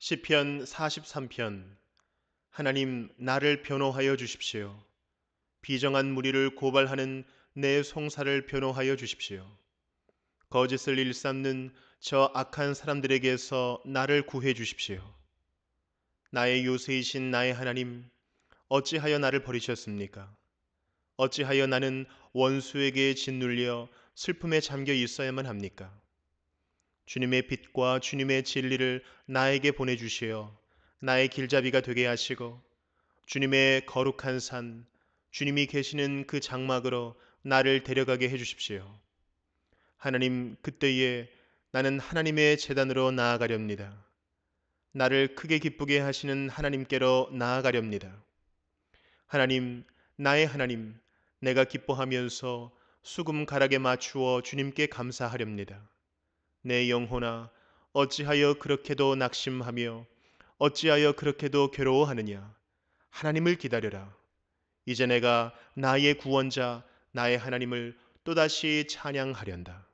시편 43편 하나님 나를 변호하여 주십시오. 비정한 무리를 고발하는 내 송사를 변호하여 주십시오. 거짓을 일삼는 저 악한 사람들에게서 나를 구해 주십시오. 나의 요새이신 나의 하나님 어찌하여 나를 버리셨습니까? 어찌하여 나는 원수에게 짓눌려 슬픔에 잠겨 있어야만 합니까? 주님의 빛과 주님의 진리를 나에게 보내주시어 나의 길잡이가 되게 하시고 주님의 거룩한 산, 주님이 계시는 그 장막으로 나를 데려가게 해주십시오. 하나님, 그때에 나는 하나님의 재단으로 나아가렵니다. 나를 크게 기쁘게 하시는 하나님께로 나아가렵니다. 하나님, 나의 하나님, 내가 기뻐하면서 수금 가락에 맞추어 주님께 감사하렵니다. 내 영혼아 어찌하여 그렇게도 낙심하며 어찌하여 그렇게도 괴로워하느냐 하나님을 기다려라 이제 내가 나의 구원자 나의 하나님을 또다시 찬양하련다